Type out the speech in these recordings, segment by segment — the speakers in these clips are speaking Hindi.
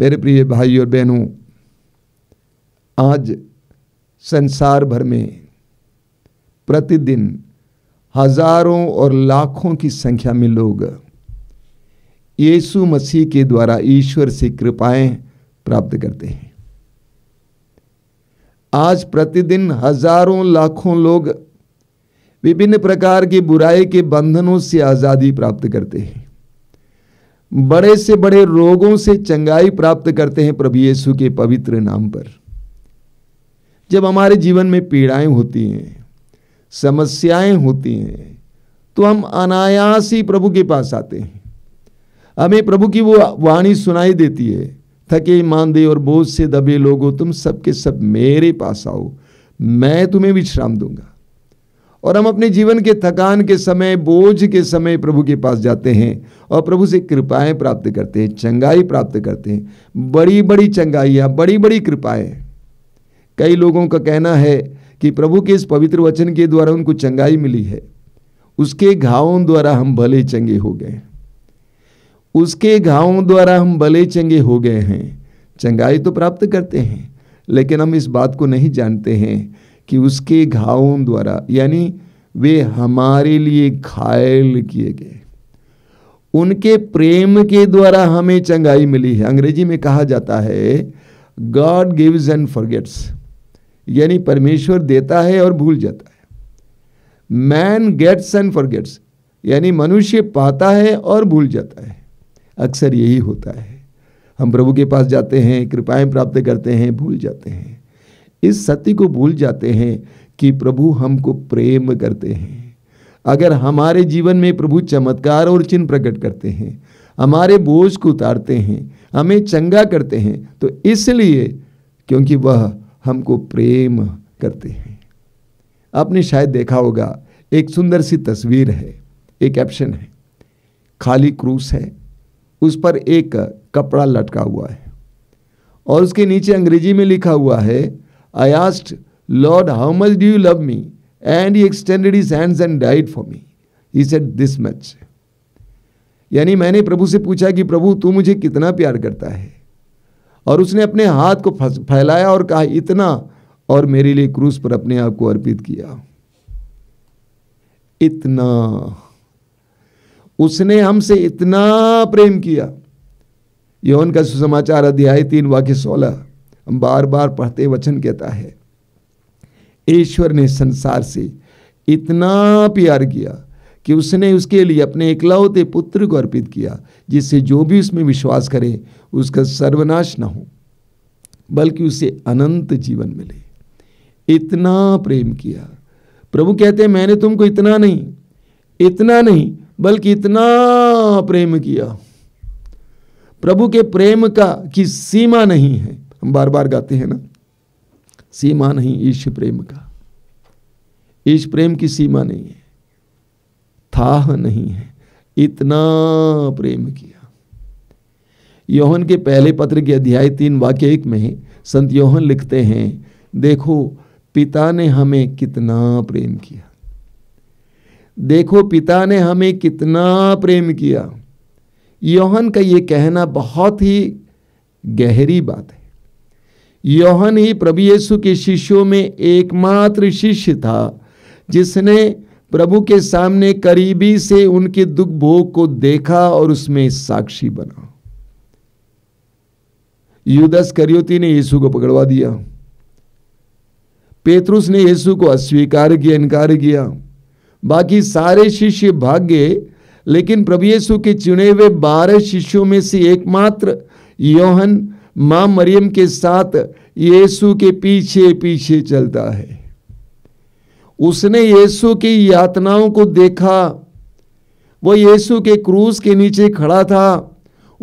मेरे प्रिय भाई और बहनों आज संसार भर में प्रतिदिन हजारों और लाखों की संख्या में लोग यीशु मसीह के द्वारा ईश्वर से कृपाएं प्राप्त करते हैं आज प्रतिदिन हजारों लाखों लोग विभिन्न प्रकार की बुराई के बंधनों से आज़ादी प्राप्त करते हैं बड़े से बड़े रोगों से चंगाई प्राप्त करते हैं प्रभु यीशु के पवित्र नाम पर जब हमारे जीवन में पीड़ाएं होती हैं समस्याएं होती हैं तो हम अनायास ही प्रभु के पास आते हैं हमें प्रभु की वो वाणी सुनाई देती है थके मानदे और बोझ से दबे लोगों तुम सब के सब मेरे पास आओ मैं तुम्हें विश्राम दूंगा और हम अपने जीवन के थकान के समय बोझ के समय प्रभु के पास जाते हैं और प्रभु से कृपाएं प्राप्त करते हैं चंगाई प्राप्त करते हैं बड़ी बड़ी चंगाइयाँ बड़ी बड़ी कृपाएं कई लोगों का कहना है कि प्रभु के इस पवित्र वचन के द्वारा उनको चंगाई मिली है उसके घावों द्वारा हम भले चंगे हो गए उसके घावों द्वारा हम भले चंगे हो गए हैं चंगाई तो प्राप्त करते हैं लेकिन हम इस बात को नहीं जानते हैं कि उसके घावों द्वारा यानी वे हमारे लिए घायल किए गए उनके प्रेम के द्वारा हमें चंगाई मिली है अंग्रेजी में कहा जाता है गॉड गिव्स एंड फॉरगेट्स यानी परमेश्वर देता है और भूल जाता है मैन गेट्स एंड फॉरगेट्स यानी मनुष्य पाता है और भूल जाता है अक्सर यही होता है हम प्रभु के पास जाते हैं कृपाएं प्राप्त करते हैं भूल जाते हैं इस सत्य को भूल जाते हैं कि प्रभु हमको प्रेम करते हैं अगर हमारे जीवन में प्रभु चमत्कार और चिन्ह प्रकट करते हैं हमारे बोझ को उतारते हैं हमें चंगा करते हैं तो इसलिए क्योंकि वह हमको प्रेम करते हैं आपने शायद देखा होगा एक सुंदर सी तस्वीर है एक कैप्शन है खाली क्रूस है उस पर एक कपड़ा लटका हुआ है और उसके नीचे अंग्रेजी में लिखा हुआ है I asked, Lord, how much do you love me? And he extended his hands and died for me. He said, This much. यानी मैंने प्रभु से पूछा कि प्रभु तू मुझे कितना प्यार करता है और उसने अपने हाथ को फैलाया और कहा इतना और मेरे लिए क्रूस पर अपने आप को अर्पित किया इतना उसने हमसे इतना प्रेम किया यौन का सुसमाचार अध्याय तीन वाक्य सोलह हम बार बार पढ़ते वचन कहता है ईश्वर ने संसार से इतना प्यार किया कि उसने उसके लिए अपने इकलौते पुत्र को अर्पित किया जिससे जो भी उसमें विश्वास करे उसका सर्वनाश ना हो बल्कि उसे अनंत जीवन मिले इतना प्रेम किया प्रभु कहते हैं मैंने तुमको इतना नहीं इतना नहीं बल्कि इतना प्रेम किया प्रभु के प्रेम का की सीमा नहीं है हम बार बार गाते हैं ना सीमा नहीं ईश प्रेम का ईश प्रेम की सीमा नहीं है थाह नहीं है इतना प्रेम किया योहन के पहले पत्र के अध्याय तीन वाक्य एक में संत योहन लिखते हैं देखो पिता ने हमें कितना प्रेम किया देखो पिता ने हमें कितना प्रेम किया योहन का यह कहना बहुत ही गहरी बात है योहन ही प्रभु येसु के शिष्यों में एकमात्र शिष्य था जिसने प्रभु के सामने करीबी से उनके दुख भोग को देखा और उसमें साक्षी बना युदस करियोती ने येसु को पकड़वा दिया पेतरुस ने येसु को अस्वीकार किया इनकार किया बाकी सारे शिष्य भाग गए लेकिन प्रभु येसु के चुने हुए बारह शिष्यों में से एकमात्र योहन माँ मरियम के साथ यीशु के पीछे पीछे चलता है उसने यीशु की यातनाओं को देखा वो यीशु के क्रूस के नीचे खड़ा था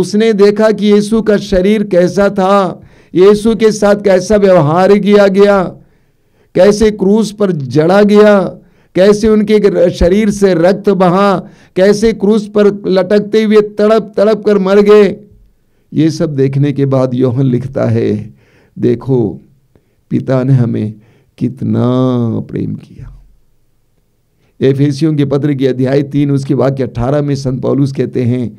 उसने देखा कि यीशु का शरीर कैसा था यीशु के साथ कैसा व्यवहार किया गया कैसे क्रूस पर जड़ा गया कैसे उनके शरीर से रक्त बहा कैसे क्रूस पर लटकते हुए तड़प तड़प कर मर गए ये सब देखने के बाद योहन लिखता है देखो पिता ने हमें कितना प्रेम किया एफेसियों के पत्र की अध्याय तीन उसके वाक्य अठारह में संत पौलुस कहते हैं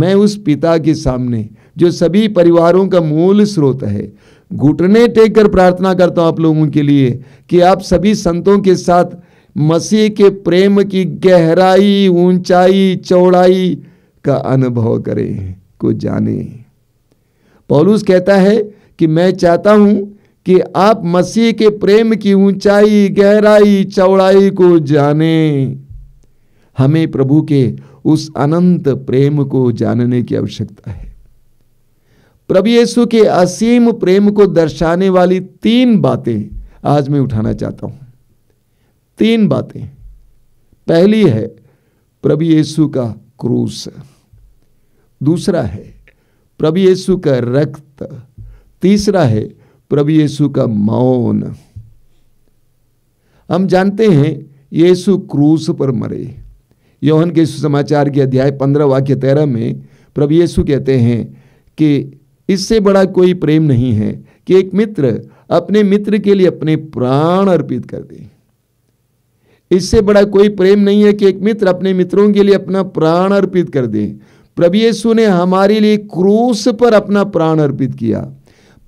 मैं उस पिता के सामने जो सभी परिवारों का मूल स्रोत है घुटने टेक कर प्रार्थना करता हूं आप लोगों के लिए कि आप सभी संतों के साथ मसीह के प्रेम की गहराई ऊंचाई चौड़ाई का अनुभव करें को जाने पौलुस कहता है कि मैं चाहता हूं कि आप मसीह के प्रेम की ऊंचाई गहराई चौड़ाई को जाने हमें प्रभु के उस अनंत प्रेम को जानने की आवश्यकता है प्रभु यीशु के असीम प्रेम को दर्शाने वाली तीन बातें आज मैं उठाना चाहता हूं तीन बातें पहली है प्रभु यीशु का क्रूस दूसरा है प्रभु येसु का रक्त तीसरा है प्रभु येसु का मौन हम जानते हैं येसु क्रूस पर मरे यौहन के सुसमाचार के अध्याय पंद्रह वाक्य तेरह में प्रभु येसु कहते हैं कि इससे बड़ा कोई प्रेम नहीं है कि एक मित्र अपने मित्र के लिए अपने प्राण अर्पित कर दे इससे बड़ा कोई प्रेम नहीं है कि एक मित्र अपने मित्रों के लिए अपना प्राण अर्पित कर दे प्रभु यीशु ने हमारे लिए क्रूस पर अपना प्राण अर्पित किया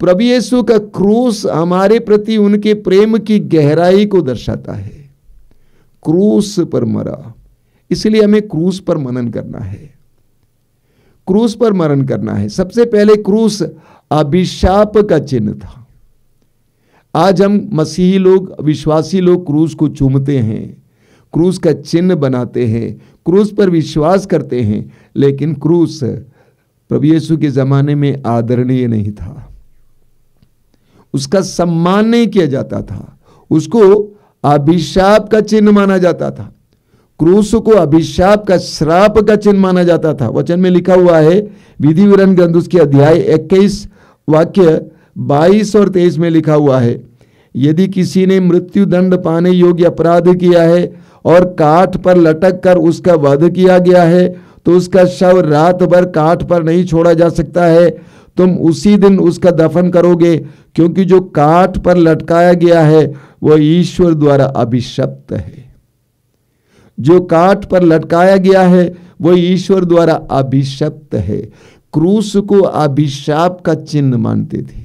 प्रभु यीशु का क्रूस हमारे प्रति उनके प्रेम की गहराई को दर्शाता है क्रूस पर मरा इसलिए हमें क्रूस पर मनन करना है क्रूस पर मरण करना है सबसे पहले क्रूस अभिशाप का चिन्ह था आज हम मसीही लोग विश्वासी लोग क्रूस को चूमते हैं क्रूस का चिन्ह बनाते हैं क्रूस पर विश्वास करते हैं लेकिन क्रूस प्रभु येसु के ज़माने में आदरणीय नहीं था उसका सम्मान नहीं किया जाता था उसको अभिशाप का चिन्ह माना जाता था क्रूस को अभिशाप का श्राप का चिन्ह माना जाता था वचन में लिखा हुआ है विधि विवरण ग्रंथ उसके अध्याय इक्कीस वाक्य बाईस और तेईस में लिखा हुआ है यदि किसी ने मृत्यु दंड पाने योग्य अपराध किया है और काठ पर लटक कर उसका वध किया गया है तो उसका शव रात भर काठ पर नहीं छोड़ा जा सकता है तुम उसी दिन उसका दफन करोगे क्योंकि जो काठ पर लटकाया गया है वह ईश्वर द्वारा अभिशप्त है जो काठ पर लटकाया गया है वह ईश्वर द्वारा अभिशप्त है क्रूस को अभिशाप का चिन्ह मानते थे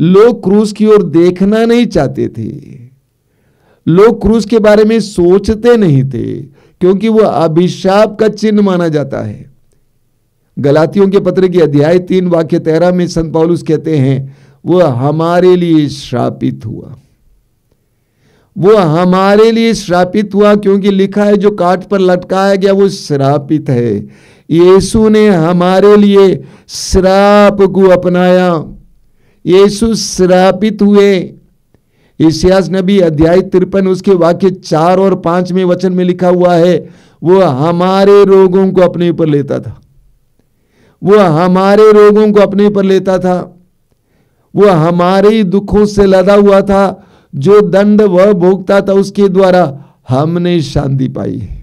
लोग क्रूस की ओर देखना नहीं चाहते थे लोग क्रूस के बारे में सोचते नहीं थे क्योंकि वह अभिशाप का चिन्ह माना जाता है गलातियों के पत्र के अध्याय तीन वाक्य तेरह में संत पौलुस कहते हैं वह हमारे लिए श्रापित हुआ वो हमारे लिए श्रापित हुआ क्योंकि लिखा है जो काट पर लटकाया गया वो श्रापित है यीशु ने हमारे लिए श्राप को अपनाया यीशु श्रापित हुए इशियास नबी अध्याय तिरपन उसके वाक्य चार और पांच में वचन में लिखा हुआ है वो हमारे रोगों को अपने ऊपर लेता था वो हमारे रोगों को अपने पर लेता था वो हमारे दुखों से लदा हुआ था जो दंड वह भोगता था उसके द्वारा हमने शांति पाई है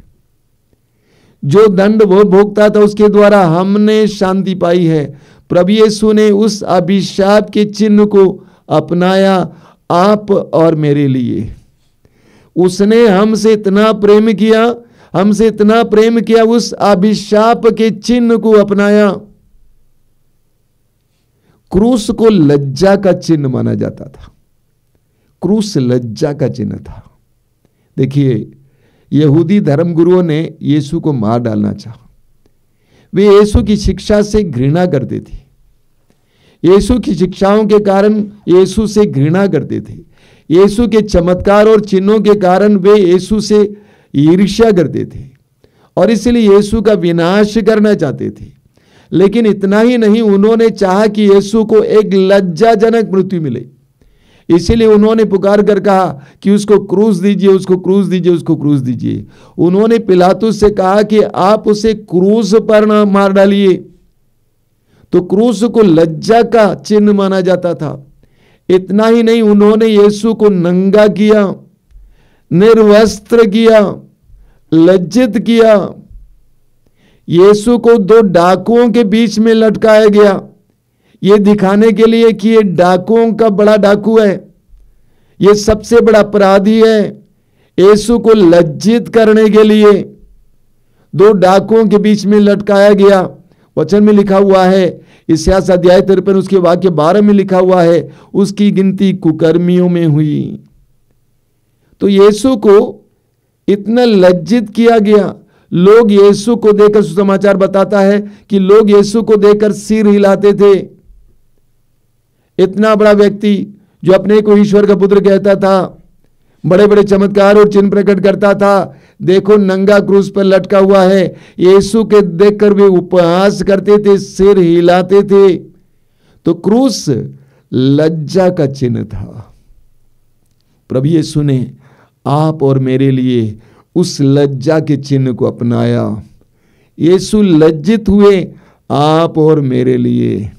जो दंड वह भोगता था उसके द्वारा हमने शांति पाई है प्रभु यीशु ने उस अभिशाप के चिन्ह को अपनाया आप और मेरे लिए उसने हमसे इतना प्रेम किया हमसे इतना प्रेम किया उस अभिशाप के चिन्ह को अपनाया क्रूस को लज्जा का चिन्ह माना जाता था क्रूस लज्जा का चिन्ह था देखिए यहूदी धर्मगुरुओं ने यीशु को मार डालना चाहा वे यीशु की शिक्षा से घृणा करते थे यीशु की शिक्षाओं के कारण यीशु से घृणा करते थे यीशु के चमत्कार और चिन्हों के कारण वे यीशु से ईर्ष्या करते थे और इसलिए यीशु का विनाश करना चाहते थे लेकिन इतना ही नहीं उन्होंने चाहा कि यीशु को एक लज्जाजनक मृत्यु मिले इसीलिए उन्होंने पुकार कर कहा कि उसको क्रूस दीजिए उसको क्रूस दीजिए उसको क्रूस दीजिए उन्होंने पिलातुस से कहा कि आप उसे क्रूस पर ना मार डालिए तो क्रूस को लज्जा का चिन्ह माना जाता था इतना ही नहीं उन्होंने यीशु को नंगा किया निर्वस्त्र किया लज्जित किया यीशु को दो डाकुओं के बीच में लटकाया गया ये दिखाने के लिए कि ये डाकुओं का बड़ा डाकू है ये सबसे बड़ा अपराधी है यीशु को लज्जित करने के लिए दो डाकुओं के बीच में लटकाया गया वचन में लिखा हुआ है इस अध्याय तिरपन उसके वाक्य बारह में लिखा हुआ है उसकी गिनती कुकर्मियों में हुई तो यीशु को इतना लज्जित किया गया लोग यीशु को देखकर सुसमाचार बताता है कि लोग यीशु को देखकर सिर हिलाते थे इतना बड़ा व्यक्ति जो अपने को ईश्वर का पुत्र कहता था बड़े बड़े चमत्कार और चिन्ह प्रकट करता था देखो नंगा क्रूस पर लटका हुआ है यीशु के देखकर भी उपहास करते थे सिर हिलाते थे तो क्रूस लज्जा का चिन्ह था प्रभु यीशु ने आप और मेरे लिए उस लज्जा के चिन्ह को अपनाया यीशु लज्जित हुए आप और मेरे लिए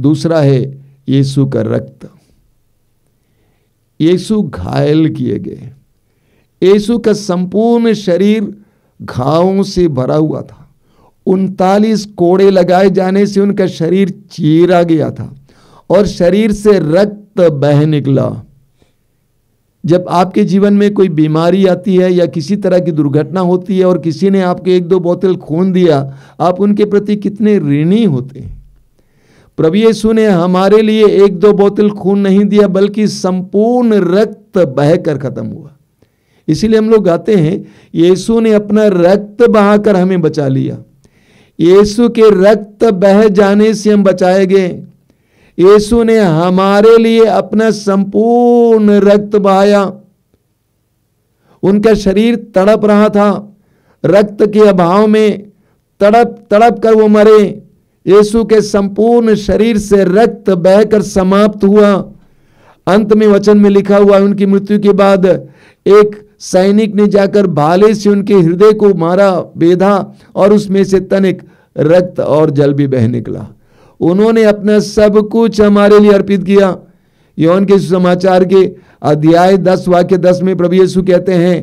दूसरा है यीशु का रक्त यीशु घायल किए गए यीशु का संपूर्ण शरीर घावों से भरा हुआ था उनतालीस कोड़े लगाए जाने से उनका शरीर चीरा गया था और शरीर से रक्त बह निकला जब आपके जीवन में कोई बीमारी आती है या किसी तरह की दुर्घटना होती है और किसी ने आपको एक दो बोतल खून दिया आप उनके प्रति कितने ऋणी होते हैं प्रभु यीशु ने हमारे लिए एक दो बोतल खून नहीं दिया बल्कि संपूर्ण रक्त बहकर खत्म हुआ इसीलिए हम लोग गाते हैं यीशु ने अपना रक्त बहाकर हमें बचा लिया यीशु के रक्त बह जाने से हम बचाए गए यीशु ने हमारे लिए अपना संपूर्ण रक्त बहाया उनका शरीर तड़प रहा था रक्त के अभाव में तड़प तड़प कर वो मरे यीशु के संपूर्ण शरीर से रक्त बहकर समाप्त हुआ अंत में वचन में लिखा हुआ उनकी मृत्यु के बाद एक सैनिक ने जाकर भाले से उनके हृदय को मारा बेधा और उसमें से तनिक रक्त और जल भी बह निकला उन्होंने अपना सब कुछ हमारे लिए अर्पित किया यौन के सुसमाचार के अध्याय दस वाक्य दस में प्रभु यीशु कहते हैं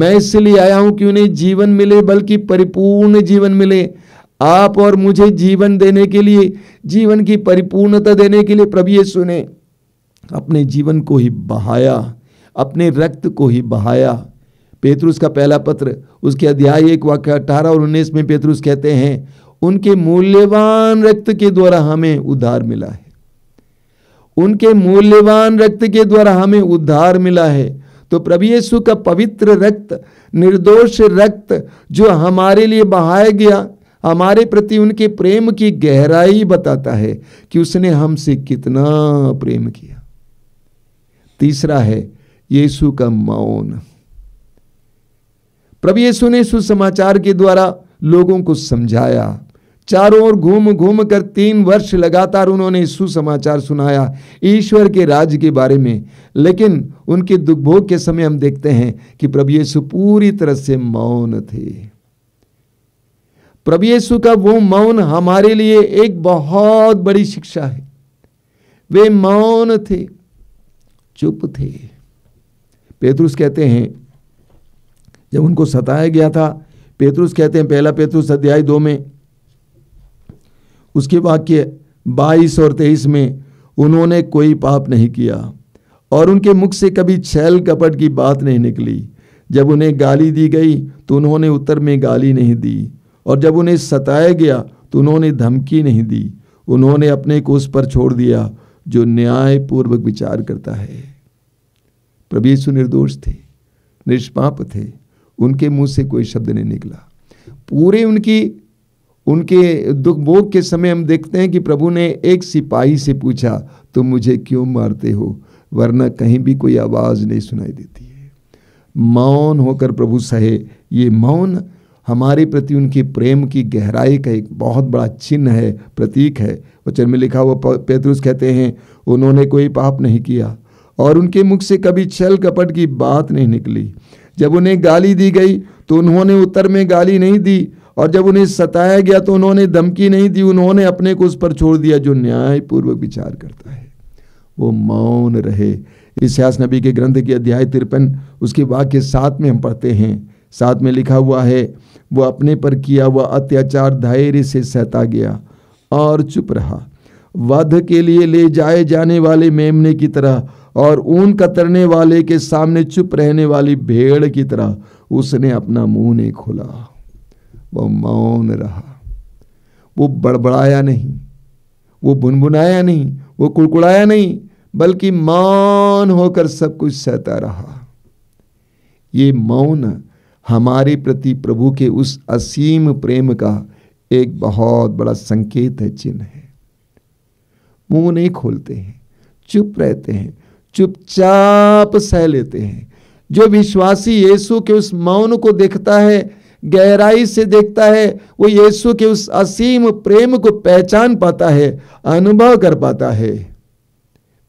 मैं इसलिए आया हूं कि उन्हें जीवन मिले बल्कि परिपूर्ण जीवन मिले आप और मुझे जीवन देने के लिए जीवन की परिपूर्णता देने के लिए प्रभु यीशु ने अपने जीवन को ही बहाया अपने रक्त को ही बहाया पेतरुस का पहला पत्र उसके अध्याय एक वाक्य अठारह और उन्नीस में पेतरुस कहते हैं उनके मूल्यवान रक्त के द्वारा हमें उद्धार मिला है उनके मूल्यवान रक्त के द्वारा हमें उद्धार मिला है तो प्रभु यीशु का पवित्र रक्त निर्दोष रक्त जो हमारे लिए बहाया गया हमारे प्रति उनके प्रेम की गहराई बताता है कि उसने हमसे कितना प्रेम किया तीसरा है यीशु का मौन प्रभु यीशु ने सुसमाचार के द्वारा लोगों को समझाया चारों ओर घूम घूम कर तीन वर्ष लगातार उन्होंने सुसमाचार सुनाया ईश्वर के राज्य के बारे में लेकिन उनके दुखभोग के समय हम देखते हैं कि प्रभु यीशु पूरी तरह से मौन थे प्रभु यीशु का वो मौन हमारे लिए एक बहुत बड़ी शिक्षा है वे मौन थे चुप थे पेतरुस कहते हैं जब उनको सताया गया था पेतरुस कहते हैं पहला पेतरुस अध्याय दो में उसके वाक्य बाईस और तेईस में उन्होंने कोई पाप नहीं किया और उनके मुख से कभी छैल कपट की बात नहीं निकली जब उन्हें गाली दी गई तो उन्होंने उत्तर में गाली नहीं दी और जब उन्हें सताया गया तो उन्होंने धमकी नहीं दी उन्होंने अपने को उस पर छोड़ दिया जो न्यायपूर्वक विचार करता है प्रभु यीशु निर्दोष थे निष्पाप थे उनके मुंह से कोई शब्द नहीं निकला पूरे उनकी उनके दुख भोग के समय हम देखते हैं कि प्रभु ने एक सिपाही से पूछा तुम मुझे क्यों मारते हो वरना कहीं भी कोई आवाज़ नहीं सुनाई देती है मौन होकर प्रभु सहे ये मौन हमारे प्रति उनके प्रेम की गहराई का एक बहुत बड़ा चिन्ह है प्रतीक है वचन में लिखा हुआ पैतृस कहते हैं उन्होंने कोई पाप नहीं किया और उनके मुख से कभी छल कपट की बात नहीं निकली जब उन्हें गाली दी गई तो उन्होंने उत्तर में गाली नहीं दी और जब उन्हें सताया गया तो उन्होंने धमकी नहीं दी उन्होंने अपने को उस पर छोड़ दिया जो न्यायपूर्वक विचार करता है वो मौन रहे इसियास नबी के ग्रंथ के अध्याय तिरपन उसके वाक्य साथ में हम पढ़ते हैं साथ में लिखा हुआ है वो अपने पर किया हुआ अत्याचार धैर्य से सहता गया और चुप रहा वध के लिए ले जाए जाने वाले मेमने की तरह और ऊन कतरने वाले के सामने चुप रहने वाली भेड़ की तरह उसने अपना मुंह नहीं खोला वो मौन रहा वो बड़बड़ाया नहीं वो भुनभुनाया नहीं वो कुड़कुड़ाया नहीं बल्कि मौन होकर सब कुछ सहता रहा ये मौन हमारे प्रति प्रभु के उस असीम प्रेम का एक बहुत बड़ा संकेत है चिन्ह है मुंह नहीं खोलते हैं चुप रहते हैं चुपचाप सह लेते हैं जो विश्वासी यीशु के उस मौन को देखता है गहराई से देखता है वो यीशु के उस असीम प्रेम को पहचान पाता है अनुभव कर पाता है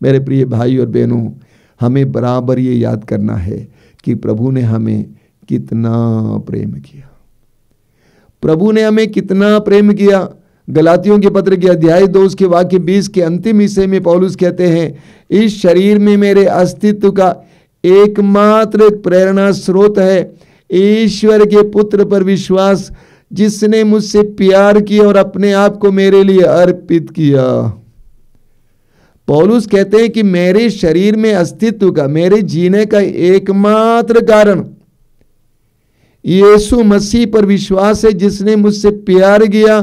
मेरे प्रिय भाई और बहनों हमें बराबर ये याद करना है कि प्रभु ने हमें कितना प्रेम किया प्रभु ने हमें कितना प्रेम किया गलातियों के पत्र के अध्याय दो उसके वाक्य बीस के अंतिम हिस्से में पौलुस कहते हैं इस शरीर में मेरे अस्तित्व का एकमात्र प्रेरणा स्रोत है ईश्वर के पुत्र पर विश्वास जिसने मुझसे प्यार किया और अपने आप को मेरे लिए अर्पित किया पौलुस कहते हैं कि मेरे शरीर में अस्तित्व का मेरे जीने का एकमात्र कारण यीशु मसीह पर विश्वास है जिसने मुझसे प्यार किया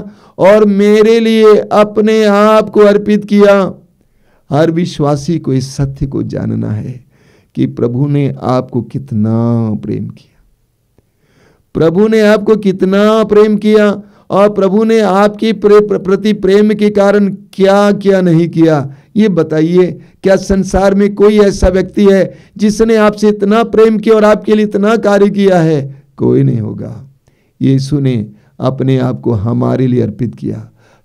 और मेरे लिए अपने आप को अर्पित किया हर विश्वासी को इस सत्य को जानना है कि प्रभु ने आपको कितना प्रेम किया प्रभु ने आपको कितना प्रेम किया और प्रभु ने आपके प्रे, प्रति प्रेम के कारण क्या क्या नहीं किया ये बताइए क्या संसार में कोई ऐसा व्यक्ति है जिसने आपसे इतना प्रेम किया और आपके लिए इतना कार्य किया है कोई नहीं होगा यीशु ने अपने आप को हमारे लिए अर्पित किया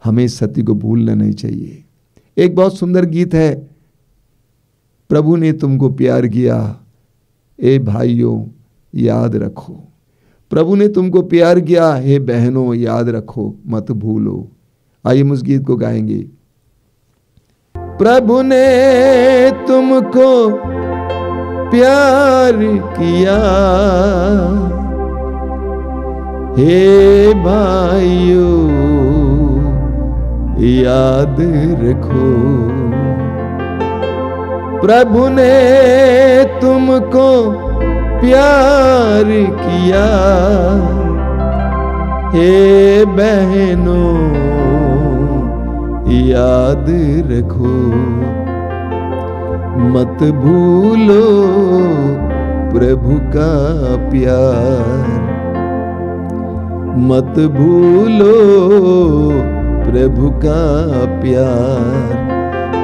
हमें सत्य को भूलना नहीं चाहिए एक बहुत सुंदर गीत है प्रभु ने तुमको प्यार किया ए भाइयों याद रखो प्रभु ने तुमको प्यार किया हे बहनों याद रखो मत भूलो आइए हम उस गीत को गाएंगे प्रभु ने तुमको प्यार किया हे भाइयों याद रखो प्रभु ने तुमको प्यार किया हे बहनों याद रखो मत भूलो प्रभु का प्यार मत भूलो प्रभु का प्यार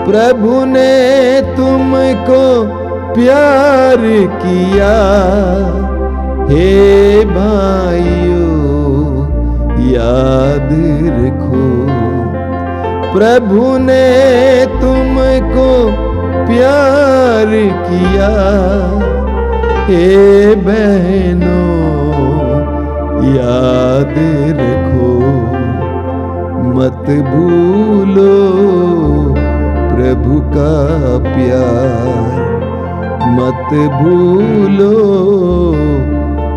प्रभु ने तुमको प्यार किया हे भाइयों याद रखो प्रभु ने तुमको प्यार किया हे बहनों याद रखो मत भूलो प्रभु का प्यार मत भूलो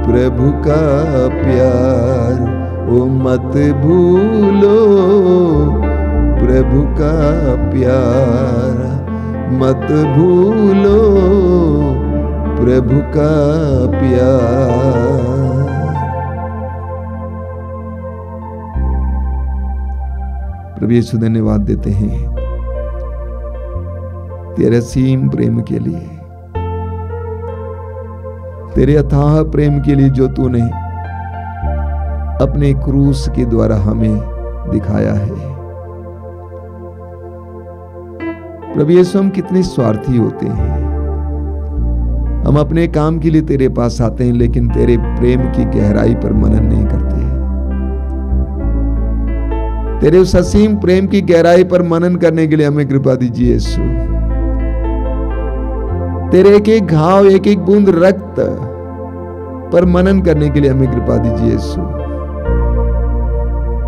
प्रभु का प्यार ओ मत भूलो प्रभु का प्यार मत भूलो प्रभु का प्यार प्रभु यीशु धन्यवाद देते हैं तेरे सीम प्रेम के लिए तेरे अथाह प्रेम के लिए जो तूने अपने क्रूस के द्वारा हमें दिखाया है प्रभु यीशु हम कितने स्वार्थी होते हैं हम अपने काम के लिए तेरे पास आते हैं लेकिन तेरे प्रेम की गहराई पर मनन नहीं करते तेरे उस असीम प्रेम की गहराई पर मनन करने के लिए हमें कृपा दीजिए यीशु तेरे एक एक घाव एक एक बूंद रक्त पर मनन करने के लिए हमें कृपा दीजिए यीशु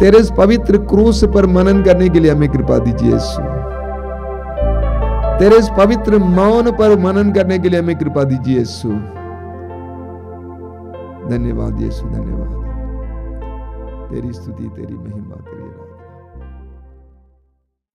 तेरे इस पवित्र क्रूस पर मनन करने के लिए हमें कृपा दीजिए यीशु तेरे इस पवित्र मौन पर मनन करने के लिए हमें कृपा दीजिए यीशु धन्यवाद यीशु धन्यवाद तेरी स्तुति तेरी महिमा